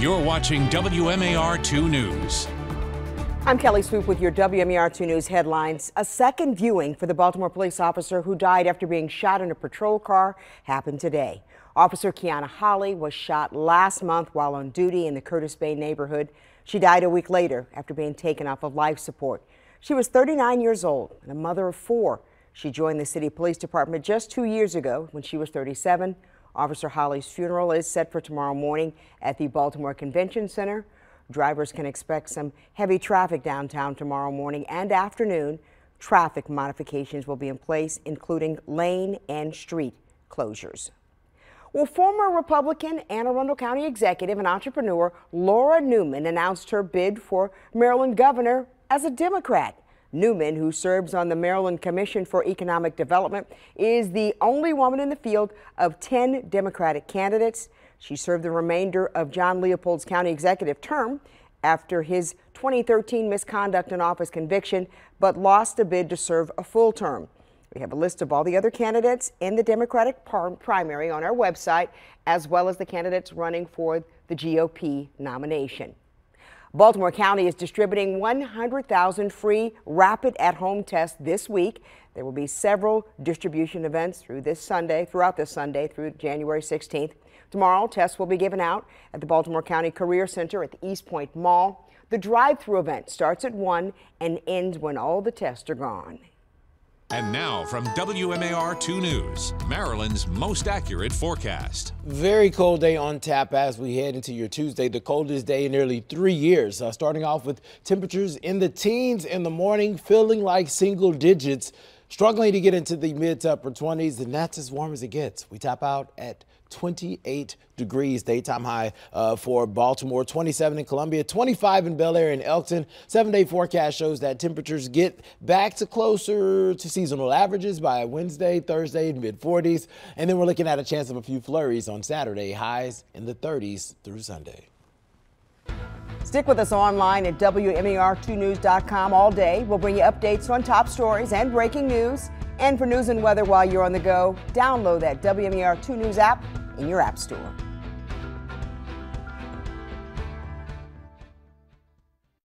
You're watching WMAR 2 News. I'm Kelly Swoop with your WMAR 2 News headlines. A second viewing for the Baltimore police officer who died after being shot in a patrol car happened today. Officer Kiana Holly was shot last month while on duty in the Curtis Bay neighborhood. She died a week later after being taken off of life support. She was 39 years old and a mother of four. She joined the city police department just two years ago when she was 37. Officer Holly's funeral is set for tomorrow morning at the Baltimore Convention Center. Drivers can expect some heavy traffic downtown tomorrow morning and afternoon. Traffic modifications will be in place, including lane and street closures. Well, former Republican Anne Arundel County executive and entrepreneur Laura Newman announced her bid for Maryland governor as a Democrat. Newman, who serves on the Maryland Commission for Economic Development, is the only woman in the field of 10 Democratic candidates. She served the remainder of John Leopold's county executive term after his 2013 misconduct in office conviction, but lost a bid to serve a full term. We have a list of all the other candidates in the Democratic primary on our website, as well as the candidates running for the GOP nomination. Baltimore County is distributing 100,000 free rapid at-home tests this week. There will be several distribution events through this Sunday, throughout this Sunday through January 16th. Tomorrow, tests will be given out at the Baltimore County Career Center at the East Point Mall. The drive-through event starts at 1 and ends when all the tests are gone. And now from WMAR 2 News, Maryland's most accurate forecast. Very cold day on tap as we head into your Tuesday, the coldest day in nearly three years. Uh, starting off with temperatures in the teens in the morning, feeling like single digits. Struggling to get into the mid to upper 20s, and that's as warm as it gets. We top out at 28 degrees daytime high uh, for Baltimore, 27 in Columbia, 25 in Bel Air and Elkton. Seven day forecast shows that temperatures get back to closer to seasonal averages by Wednesday, Thursday, mid 40s. And then we're looking at a chance of a few flurries on Saturday, highs in the 30s through Sunday. Stick with us online at WMER2news.com all day. We'll bring you updates on top stories and breaking news. And for news and weather while you're on the go, download that WMER2 News app in your app store.